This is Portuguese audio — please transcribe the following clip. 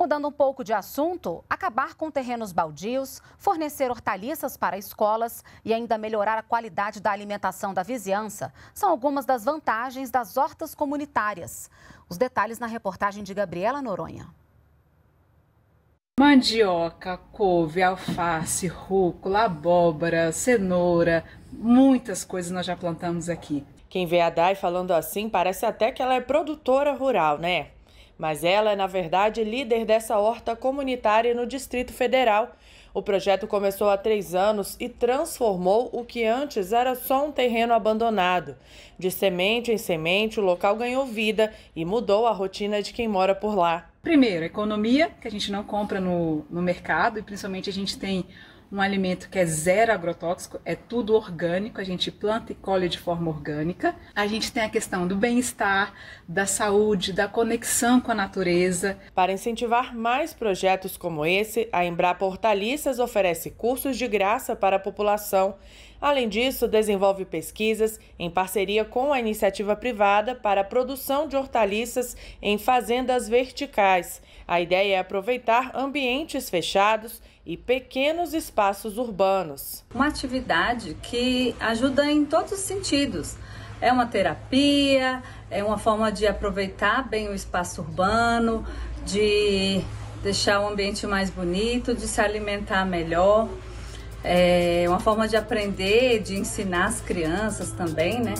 Mudando um pouco de assunto, acabar com terrenos baldios, fornecer hortaliças para escolas e ainda melhorar a qualidade da alimentação da vizinhança são algumas das vantagens das hortas comunitárias. Os detalhes na reportagem de Gabriela Noronha. Mandioca, couve, alface, rúcula, abóbora, cenoura, muitas coisas nós já plantamos aqui. Quem vê a Dai falando assim parece até que ela é produtora rural, né? mas ela é, na verdade, líder dessa horta comunitária no Distrito Federal. O projeto começou há três anos e transformou o que antes era só um terreno abandonado. De semente em semente, o local ganhou vida e mudou a rotina de quem mora por lá. Primeiro, economia, que a gente não compra no, no mercado, e principalmente a gente tem um alimento que é zero agrotóxico, é tudo orgânico, a gente planta e colhe de forma orgânica. A gente tem a questão do bem-estar, da saúde, da conexão com a natureza. Para incentivar mais projetos como esse, a Embrapa Hortaliças oferece cursos de graça para a população. Além disso, desenvolve pesquisas em parceria com a iniciativa privada para a produção de hortaliças em fazendas verticais. A ideia é aproveitar ambientes fechados e pequenos espaços urbanos. Uma atividade que ajuda em todos os sentidos. É uma terapia, é uma forma de aproveitar bem o espaço urbano, de deixar o ambiente mais bonito, de se alimentar melhor. É uma forma de aprender, de ensinar as crianças também, né?